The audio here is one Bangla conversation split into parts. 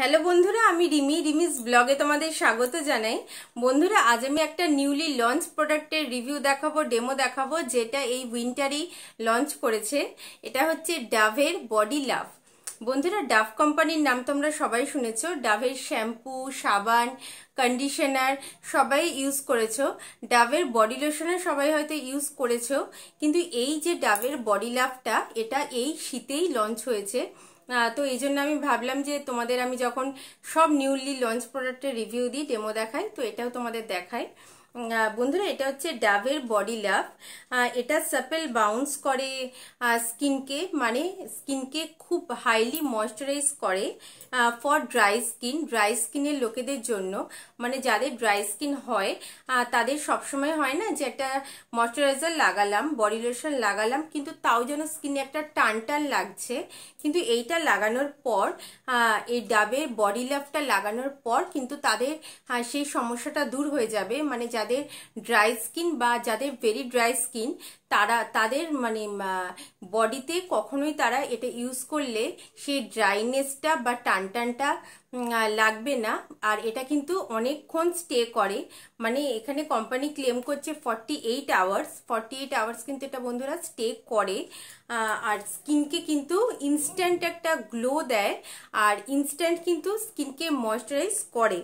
হ্যালো বন্ধুরা আমি রিমি রিমিস ব্লগে তোমাদের স্বাগত জানাই বন্ধুরা আজ আমি একটা নিউলি লঞ্চ প্রোডাক্টের রিভিউ দেখাবো ডেমো দেখাবো যেটা এই উইন্টারেই লঞ্চ করেছে এটা হচ্ছে ডাভের বডি লাভ বন্ধুরা ডাভ কোম্পানির নাম তোমরা সবাই শুনেছ ডাভের শ্যাম্পু সাবান কন্ডিশনার সবাই ইউজ করেছ ডাভের বডি লোশনও সবাই হয়তো ইউজ করেছ কিন্তু এই যে ডাভের বডি লাভটা এটা এই শীতেই লঞ্চ হয়েছে তো এই জন্য আমি ভাবলাম যে তোমাদের আমি যখন সব নিউলি লঞ্চ প্রোডাক্টের রিভিউ দিই ডেমো দেখাই তো এটাও তোমাদের দেখায় বন্ধুরা এটা হচ্ছে ডাভের বডি লাভ এটা সাপেল বাউন্স করে স্কিনকে মানে স্কিনকে খুব হাইলি ময়শ্চারাইজ করে ফর ড্রাই স্কিন ড্রাই স্কিনের লোকেদের জন্য মানে যাদের ড্রাই স্কিন হয় তাদের সবসময় হয় না যে একটা ময়শ্চারাইজার লাগালাম বডি লোশন লাগালাম কিন্তু তাও যেন স্কিনে একটা টান টান লাগছে কিন্তু এইটা লাগানোর পর এই ডাবের বডি লাভটা লাগানোর পর কিন্তু তাদের সেই সমস্যাটা দূর হয়ে যাবে মানে যাদের যাদের ড্রাই স্কিন বা যাদের ভেরি ড্রাই স্কিন তারা তাদের মানে বডিতে কখনোই তারা এটা ইউজ করলে সেই ড্রাইনেসটা বা টানটানটা লাগবে না আর এটা কিন্তু অনেকক্ষণ স্টে করে মানে এখানে কোম্পানি ক্লেম করছে forty eight hours forty eight hours কিন্তু এটা বন্ধুরা স্টে করে আর স্কিনকে কিন্তু ইনস্ট্যান্ট একটা গ্লো দেয় আর ইনস্ট্যান্ট কিন্তু স্কিনকে ময়শ্চারাইজ করে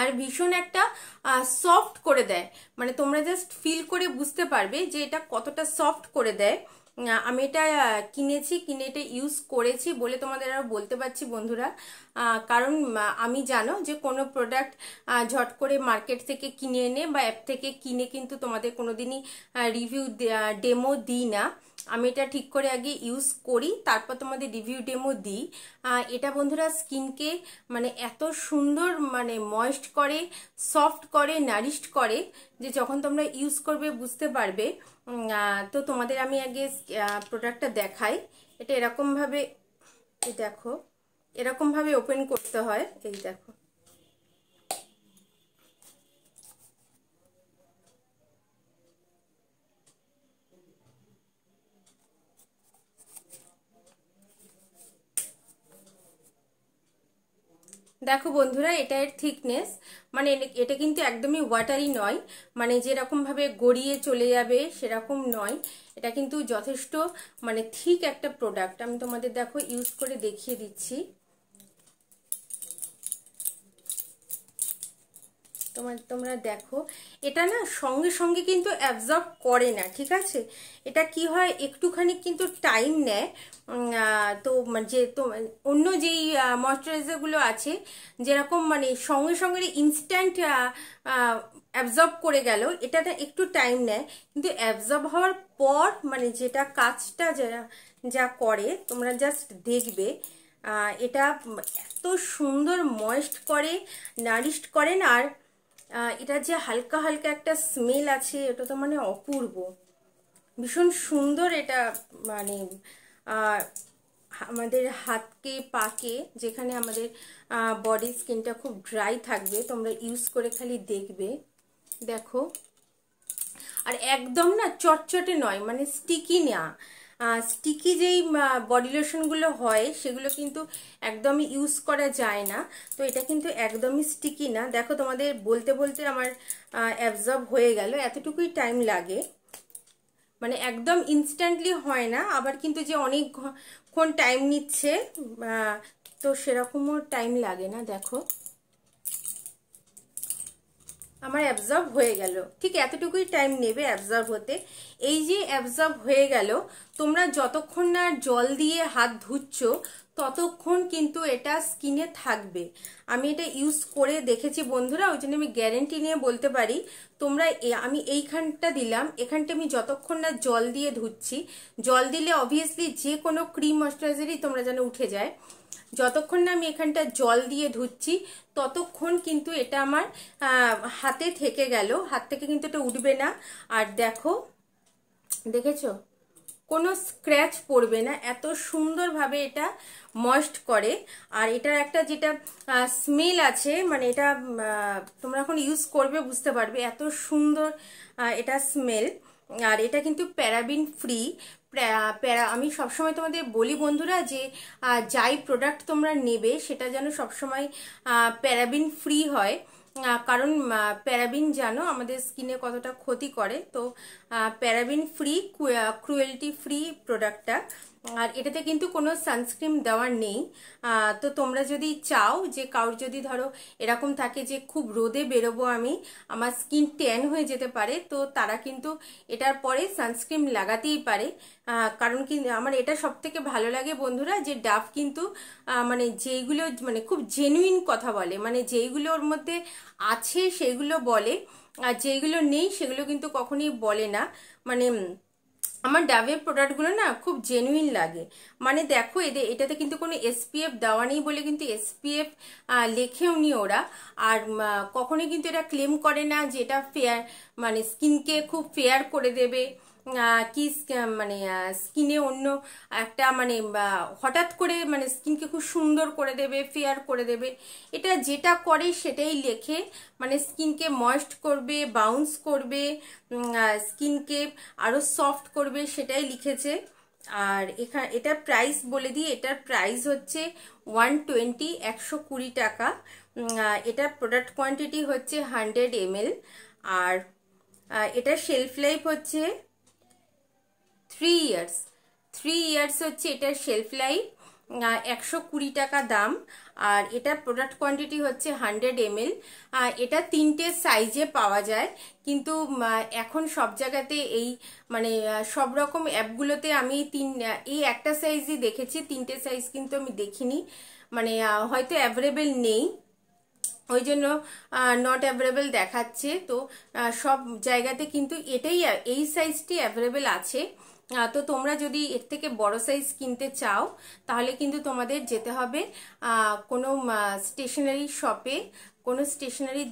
আর ভীষণ একটা সফট করে দেয় মানে তোমরা জাস্ট ফিল করে বুঝতে পারবে যে এটা কতটা সফট করে দেয় আমি এটা কিনেছি কিনে এটা ইউজ করেছি বলে তোমাদের আর বলতে পারছি বন্ধুরা কারণ আমি জানো যে কোনো প্রোডাক্ট ঝট করে মার্কেট থেকে কিনে এনে বা অ্যাপ থেকে কিনে কিন্তু তোমাদের কোনো দিনই রিভিউ ডেমো দিই না আমি এটা ঠিক করে আগে ইউজ করি তারপর তোমাদের রিভিউ ডেমো দিই এটা বন্ধুরা স্কিনকে মানে এত সুন্দর মানে ময়েস্ট করে সফট করে নারিশড করে যে যখন তোমরা ইউজ করবে বুঝতে পারবে তো তোমাদের আমি আগে প্রোডাক্টটা দেখাই এটা এরকমভাবে দেখো এরকমভাবে ওপেন করতে হয় এই দেখো দেখো বন্ধুরা এটা এর থিকনেস মানে এটা কিন্তু একদমই ওয়াটারি নয় মানে যেরকমভাবে গড়িয়ে চলে যাবে সেরকম নয় এটা কিন্তু যথেষ্ট মানে থিক একটা প্রোডাক্ট আমি তোমাদের দেখো ইউজ করে দেখিয়ে দিচ্ছি তোমার তোমরা দেখো এটা না সঙ্গে সঙ্গে কিন্তু অ্যাবজর্ব করে না ঠিক আছে এটা কি হয় একটুখানি কিন্তু টাইম নেয় তো মানে যে অন্য যেই ময়শ্চারাইজারগুলো আছে যেরকম মানে সঙ্গে সঙ্গে ইনস্ট্যান্ট অ্যাবজর্ব করে গেল এটাটা একটু টাইম নেয় কিন্তু অ্যাবজর্ব হওয়ার পর মানে যেটা কাজটা যারা যা করে তোমরা জাস্ট দেখবে এটা এত সুন্দর ময়েস্ট করে নারিশ করেন আর এটা যে হালকা হালকা একটা স্মেল আছে এটা তো মানে অপূর্ব ভীষণ সুন্দর এটা মানে আমাদের হাতকে পাকে যেখানে আমাদের বডি স্কিনটা খুব ড্রাই থাকবে তোমরা ইউজ করে খালি দেখবে দেখো আর একদম না চটচটে নয় মানে স্টিকি না স্টিকি যেই বডি লোশনগুলো হয় সেগুলো কিন্তু একদমই ইউজ করা যায় না তো এটা কিন্তু একদমই স্টিকি না দেখো তোমাদের বলতে বলতে আমার অ্যাবজর্ব হয়ে গেল এতটুকুই টাইম লাগে মানে একদম ইনস্ট্যান্টলি হয় না আবার কিন্তু যে অনেক কোন টাইম নিচ্ছে তো সেরকমও টাইম লাগে না দেখো আমার অ্যাবজর্ব হয়ে গেল ঠিক এতটুকুই টাইম নেবে অ্যাবজর্ব হতে এই যে অ্যাবজর্ব হয়ে গেল তোমরা যতক্ষণ না জল দিয়ে হাত ধুচ্ছ ততক্ষণ কিন্তু এটা স্কিনে থাকবে আমি এটা ইউজ করে দেখেছি বন্ধুরা ওই জন্য আমি গ্যারেন্টি নিয়ে বলতে পারি তোমরা আমি এইখানটা দিলাম এখানটা আমি যতক্ষণ না জল দিয়ে ধুচ্ছি জল দিলে অবভিয়াসলি যে কোনো ক্রিম ময়শ্চারাইজারই তোমরা যেন উঠে যায় যতক্ষণ না আমি এখানটা জল দিয়ে ধুচ্ছি ততক্ষণ কিন্তু এটা আমার হাতে থেকে গেল হাত থেকে কিন্তু এটা উঠবে না আর দেখো দেখেছো কোনো স্ক্র্যাচ পড়বে না এত সুন্দরভাবে এটা ময়েস্ট করে আর এটার একটা যেটা স্মেল আছে মানে এটা তোমরা এখন ইউজ করবে বুঝতে পারবে এত সুন্দর এটা স্মেল আর এটা কিন্তু প্যারাবিন ফ্রি প্যারা আমি সবসময় তোমাদের বলি বন্ধুরা যে যাই প্রোডাক্ট তোমরা নেবে সেটা যেন সবসময় প্যারাবিন ফ্রি হয় কারণ প্যারাবিন জানো আমাদের স্কিনে কতটা ক্ষতি করে তো প্যারাবিন ফ্রি ক্রুয়েলটি ফ্রি প্রোডাক্টটা আর এটাতে কিন্তু কোনো সানস্ক্রিন দেওয়ার নেই তো তোমরা যদি চাও যে কাউর যদি ধরো এরকম থাকে যে খুব রোদে বেরোবো আমি আমার স্কিন ট্যান হয়ে যেতে পারে তো তারা কিন্তু এটার পরে সানস্ক্রিন লাগাতেই পারে কারণ কি আমার এটা সব থেকে ভালো লাগে বন্ধুরা যে ডাব কিন্তু মানে যেইগুলো মানে খুব জেনুইন কথা বলে মানে যেইগুলোর মধ্যে আছে সেগুলো বলে আর যেইগুলো নেই সেগুলো কিন্তু কখনই বলে না মানে আমার ডাবের প্রোডাক্টগুলো না খুব জেনুইন লাগে মানে দেখো এদের এটাতে কিন্তু কোনো এসপিএফ দেওয়া নেই বলে কিন্তু এসপিএফ লেখেও নি ওরা আর কখনোই কিন্তু এটা ক্লেম করে না যে এটা ফেয়ার মানে স্কিনকে খুব ফেয়ার করে দেবে কি মানে স্কিনে অন্য একটা মানে হঠাৎ করে মানে স্কিনকে খুব সুন্দর করে দেবে ফেয়ার করে দেবে এটা যেটা করে সেটাই লেখে মানে স্কিনকে ময়েস্ট করবে বাউন্স করবে স্কিনকে আরও সফট করবে সেটাই লিখেছে আর এখানে এটার প্রাইস বলে দিই এটার প্রাইস হচ্ছে ওয়ান টোয়েন্টি একশো কুড়ি টাকা এটার প্রোডাক্ট কোয়ান্টিটি হচ্ছে হান্ড্রেড এমএল আর এটা শেলফ লাইফ হচ্ছে থ্রি ইয়ার্স থ্রি ইয়ার্স হচ্ছে এটার শেলফ লাইফ একশো কুড়ি টাকা দাম আর এটা প্রোডাক্ট কোয়ান্টিটি হচ্ছে হান্ড্রেড এমএল এটা তিনটে সাইজে পাওয়া যায় কিন্তু এখন সব জায়গাতে এই মানে সব রকম অ্যাপগুলোতে আমি তিন এই একটা সাইজই দেখেছি তিনটে সাইজ কিন্তু আমি দেখিনি মানে হয়তো অ্যাভেলেবেল নেই ওই জন্য নট অ্যাভেলেবেল দেখাচ্ছে তো সব জায়গাতে কিন্তু এটাই এই সাইজটি অ্যাভেলেবেল আছে তো তোমরা যদি এর থেকে বড় সাইজ কিনতে চাও তাহলে কিন্তু তোমাদের যেতে হবে কোনো স্টেশনারি শপে কোনো স্টেশনারি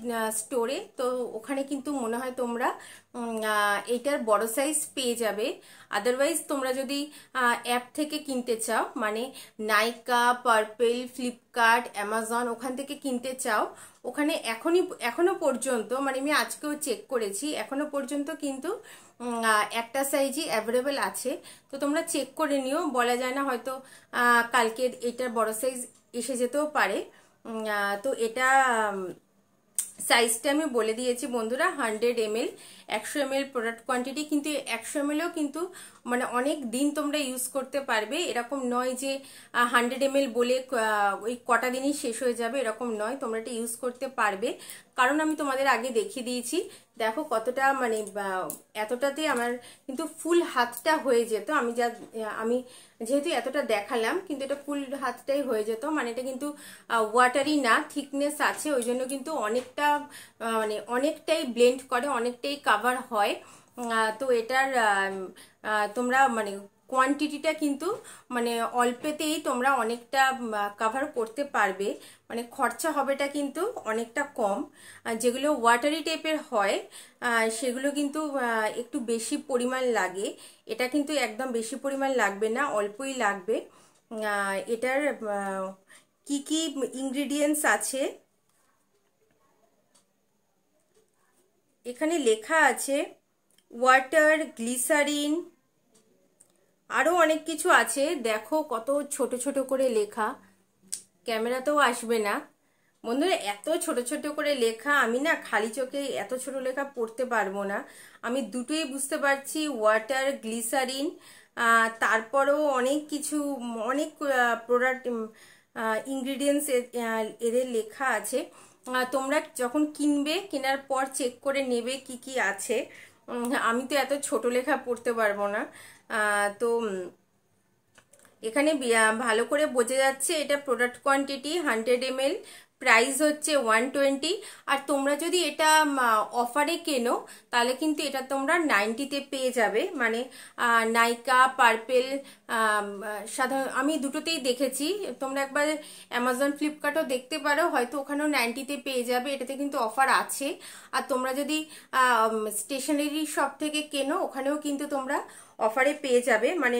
স্টোরে তো ওখানে কিন্তু মনে হয় তোমরা এইটার বড় সাইজ পেয়ে যাবে আদারওয়াইজ তোমরা যদি অ্যাপ থেকে কিনতে চাও মানে নাইকা পার্পেল ফ্লিপকার্ট অ্যামাজন ওখান থেকে কিনতে চাও ওখানে এখনই এখনও পর্যন্ত মানে আমি আজকেও চেক করেছি এখনো পর্যন্ত কিন্তু একটা সাইজই অ্যাভেলেবেল আছে তো তোমরা চেক করে নিও বলা যায় না হয়তো কালকে এটার বড় সাইজ এসে যেতেও পারে তো এটা সাইজটা আমি বলে দিয়েছি বন্ধুরা হান্ড্রেড এম এল একশো এম এল প্রোডাক্ট কোয়ান্টিটি কিন্তু একশো এম এলেও কিন্তু মানে অনেক দিন তোমরা ইউজ করতে পারবে এরকম নয় যে হান্ড্রেড এম বলে ওই কটা দিনই শেষ হয়ে যাবে এরকম নয় তোমরা এটা ইউজ করতে পারবে কারণ আমি তোমাদের আগে দেখিয়ে দিয়েছি দেখো কতটা মানে এতটাতে আমার কিন্তু ফুল হাতটা হয়ে যেত আমি যা আমি যেহেতু এতটা দেখালাম কিন্তু এটা ফুল হাতটাই হয়ে যেত মানে এটা কিন্তু ওয়াটারি না থিকনেস আছে ওই জন্য কিন্তু অনেকটা মানে অনেকটাই ব্লেন্ড করে অনেকটাই কাভার হয় তো এটার তোমরা মানে কোয়ান্টিটিটা কিন্তু মানে অল্পেতেই তোমরা অনেকটা কাভার করতে পারবে মানে খরচা হবেটা কিন্তু অনেকটা কম যেগুলো ওয়াটারি টাইপের হয় সেগুলো কিন্তু একটু বেশি পরিমাণ লাগে এটা কিন্তু একদম বেশি পরিমাণ লাগবে না অল্পই লাগবে এটার কি কি ইনগ্রিডিয়েন্টস আছে এখানে লেখা আছে ওয়াটার গ্লিসারিন আরও অনেক কিছু আছে দেখো কত ছোট ছোট করে লেখা ক্যামেরাতেও আসবে না বন্ধুরা এত ছোট ছোট করে লেখা আমি না খালি চোখে এত ছোট লেখা পড়তে পারবো না আমি দুটোই বুঝতে পারছি ওয়াটার গ্লিসারিন তারপরেও অনেক কিছু অনেক প্রোডাক্ট ইনগ্রিডিয়েন্টস এদের লেখা আছে তোমরা যখন কিনবে কেনার পর চেক করে নেবে কি কি আছে আমি তো এত ছোট লেখা পড়তে পারবো না তো এখানে ভালো করে বোঝা যাচ্ছে এটা product quantity hundred M L price হচ্ছে ওয়ান টোয়েন্টি আর তোমরা যদি এটা অফারে কেনো তাহলে কিন্তু এটা তোমরা নাইনটিতে পেয়ে যাবে মানে নাইকা পার্পেল সাধারণ আমি দুটোতেই দেখেছি তোমরা একবার অ্যামাজন ফ্লিপকার্টও দেখতে পারো হয়তো ওখানেও নাইনটিতে পেয়ে যাবে এটাতে কিন্তু অফার আছে আর তোমরা যদি স্টেশনারি শপ থেকে কেনো ওখানেও কিন্তু তোমরা অফারে পেয়ে যাবে মানে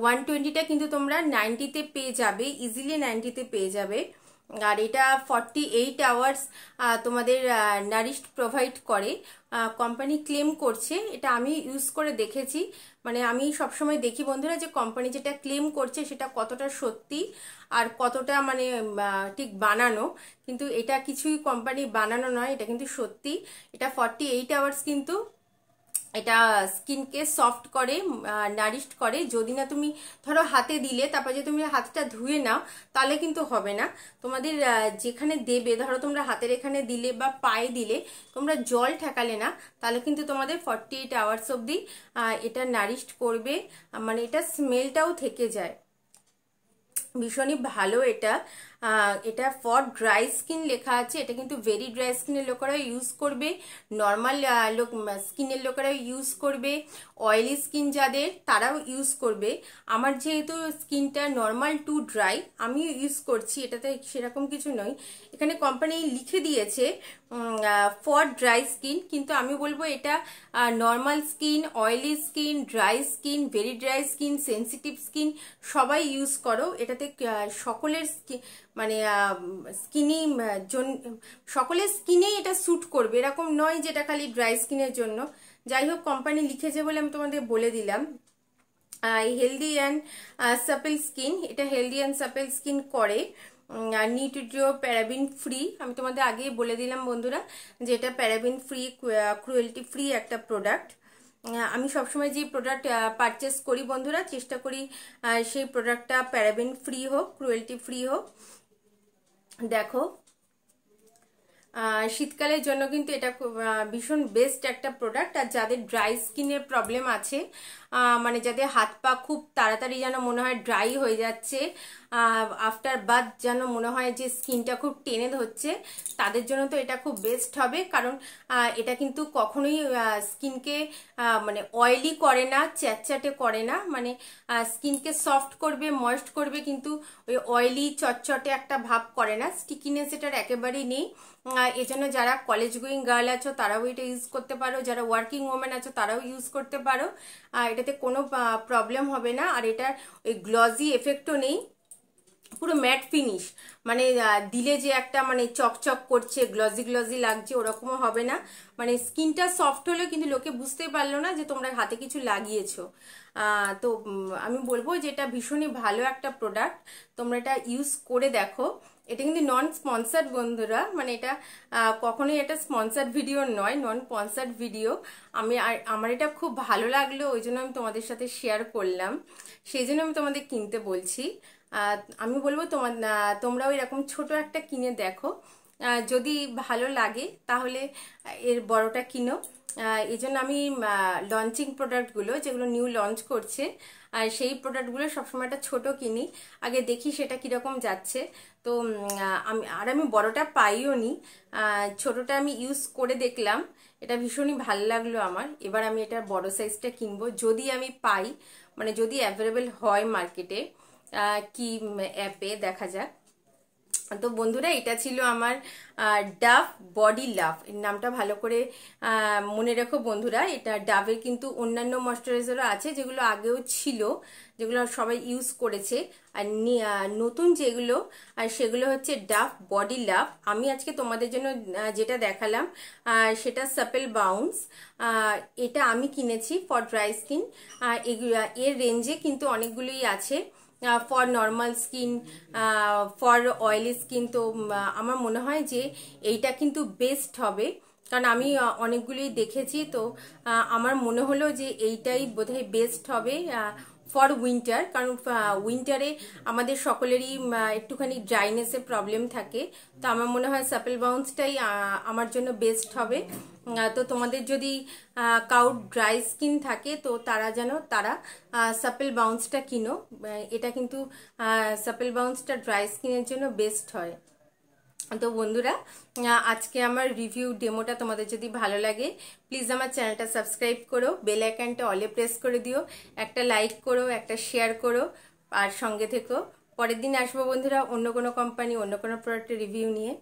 ওয়ান টোয়েন্টিটা কিন্তু তোমরা নাইনটিতে পেয়ে যাবে ইজিলি নাইনটিতে পেয়ে যাবে আর এটা ফর্টি এইট আওয়ার্স তোমাদের নারিশ প্রোভাইড করে কোম্পানি ক্লেম করছে এটা আমি ইউজ করে দেখেছি মানে আমি সবসময় দেখি বন্ধুরা যে কোম্পানি যেটা ক্লেম করছে সেটা কতটা সত্যি আর কতটা মানে ঠিক বানানো কিন্তু এটা কিছুই কোম্পানি বানানো নয় এটা কিন্তু সত্যি এটা ফর্টি এইট আওয়ার্স কিন্তু এটা স্কিনকে সফট করে নারিশড করে যদি না তুমি ধরো হাতে দিলে তারপর যদি তুমি হাতটা ধুয়ে নাও তাহলে কিন্তু হবে না তোমাদের যেখানে দেবে ধরো তোমরা হাতের এখানে দিলে বা পায়ে দিলে তোমরা জল ঠেকালে না তাহলে কিন্তু তোমাদের ফর্টি এইট আওয়ার্স অবধি এটা নারিশ করবে মানে এটা স্মেলটাও থেকে যায় ভীষণই ভালো এটা এটা ফর ড্রাই স্কিন লেখা আছে এটা কিন্তু ভেরি ড্রাই স্কিনের লোকেরাও ইউজ করবে নর্মাল লোক স্কিনের লোকেরাও ইউজ করবে অয়েলি স্কিন যাদের তারাও ইউজ করবে আমার যেহেতু স্কিনটা নর্মাল টু ড্রাই আমি ইউজ করছি এটাতে সেরকম কিছু নয় এখানে কোম্পানি লিখে দিয়েছে ফর ড্রাই স্কিন কিন্তু আমি বলবো এটা normal skin oily skin dry skin very dry skin sensitive skin সবাই ইউজ করো এটাতে সকলের স্কিন মানে স্কিনি সকলের স্কিনেই এটা স্যুট করবে এরকম নয় যেটা খালি ড্রাই স্কিনের জন্য যাই হোক কোম্পানি লিখেছে বলে আমি তোমাদের বলে দিলাম হেলদি অ্যান্ড সাপেল স্কিন এটা হেলদি অ্যান্ড সাপেল স্কিন করে নিউট্রিটিও প্যারাবিন ফ্রি আমি তোমাদের আগেই বলে দিলাম বন্ধুরা যে এটা প্যারাবিন ফ্রি ক্রুয়েলটি ফ্রি একটা প্রোডাক্ট আমি সবসময় যে প্রোডাক্ট পারচেস করি বন্ধুরা চেষ্টা করি সেই প্রোডাক্টটা প্যারাবিন ফ্রি হোক ক্রুয়েলটি ফ্রি হোক দেখো শীতকালের জন্য কিন্তু এটা ভীষণ বেস্ট একটা প্রোডাক্ট আর যাদের ড্রাই স্কিনের প্রবলেম আছে মানে যাদের হাত পা খুব তাড়াতাড়ি যেন মনে হয় ড্রাই হয়ে যাচ্ছে আফটার বাথ যেন মনে হয় যে স্কিনটা খুব টেনে ধরছে তাদের জন্য তো এটা খুব বেস্ট হবে কারণ এটা কিন্তু কখনোই স্কিনকে মানে অয়েলি করে না চ্যাটচ্যাটে করে না মানে স্কিনকে সফট করবে ময়েস্ট করবে কিন্তু ওই অয়েলি চটচটে একটা ভাব করে না স্টিকিনেস এটার একেবারেই নেই এজন্য যারা কলেজ গোয়িং গার্ল আছো তারাও এটা ইউজ করতে পারো যারা ওয়ার্কিং ওম্যান আছো তারাও ইউজ করতে পারো এটাতে কোনো প্রবলেম হবে না আর এটার ওই গ্লজি এফেক্টও নেই পুরো ম্যাট ফিনিশ মানে দিলে যে একটা মানে চকচক করছে গ্লজি গ্লজি লাগছে ওরকমও হবে না মানে স্কিনটা সফট হলেও কিন্তু লোকে বুঝতেই পারলো না যে তোমরা হাতে কিছু লাগিয়েছো তো আমি বলবো যে এটা ভীষণই ভালো একটা প্রোডাক্ট তোমরা এটা ইউজ করে দেখো এটা কিন্তু নন স্পন্সার্ড বন্ধুরা মানে এটা কখনোই এটা স্পন্সার্ড ভিডিও নয় নন স্পন্সার্ড ভিডিও আমি আমার এটা খুব ভালো লাগলো ওই জন্য আমি তোমাদের সাথে শেয়ার করলাম সেই জন্য আমি তোমাদের কিনতে বলছি আমি বলবো তোমার তোমরাও এরকম ছোট একটা কিনে দেখো যদি ভালো লাগে তাহলে এর বড়টা কিনো এই জন্য আমি লঞ্চিং প্রোডাক্টগুলো যেগুলো নিউ লঞ্চ করছে আর সেই প্রোডাক্টগুলো সবসময় একটা ছোটো কিনি আগে দেখি সেটা কীরকম যাচ্ছে তো আমি আর আমি বড়টা পাইও নি ছোটোটা আমি ইউজ করে দেখলাম এটা ভীষণই ভাল লাগলো আমার এবার আমি এটা বড় সাইজটা কিনবো যদি আমি পাই মানে যদি অ্যাভেলেবেল হয় মার্কেটে কি অ্যাপে দেখা যাক তো বন্ধুরা এটা ছিল আমার ডাভ বডি লাভ এর নামটা ভালো করে মনে রেখো বন্ধুরা এটা ডাভের কিন্তু অন্যান্য ময়শ্চারাইজারও আছে যেগুলো আগেও ছিল যেগুলো সবাই ইউজ করেছে আর নতুন যেগুলো আর সেগুলো হচ্ছে ডাভ বডি লাভ আমি আজকে তোমাদের জন্য যেটা দেখালাম সেটা সাপেল বাউন্স এটা আমি কিনেছি ফর ড্রাই স্কিন এর রেঞ্জে কিন্তু অনেকগুলোই আছে for normal skin for oily skin তো আমার মনে হয় যে এইটা কিন্তু বেস্ট হবে কারণ আমি অনেকগুলি দেখেছি তো আমার মনে হলো যে এইটাই বোধহয় বেস্ট হবে ফর উইন্টার কারণ উইন্টারে আমাদের সকলেরই একটুখানি ড্রাইনেসের প্রবলেম থাকে তো আমার মনে হয় সাপেল বাউন্সটাই আমার জন্য বেস্ট হবে তো তোমাদের যদি কাউড ড্রাই স্কিন থাকে তো তারা যেন তারা সাপেল বাউন্সটা কিনো এটা কিন্তু সাপেল বাউন্সটা ড্রাই স্কিনের জন্য বেস্ট হয় তো বন্ধুরা আজকে আমার রিভিউ ডেমোটা তোমাদের যদি ভালো লাগে প্লিজ আমার চ্যানেলটা সাবস্ক্রাইব করো বেল আইকনটা অলে প্রেস করে দিও একটা লাইক করো একটা শেয়ার করো আর সঙ্গে থেকো পরের দিন আসবো বন্ধুরা অন্য কোনো কোম্পানি অন্য কোনো প্রোডাক্টের রিভিউ নিয়ে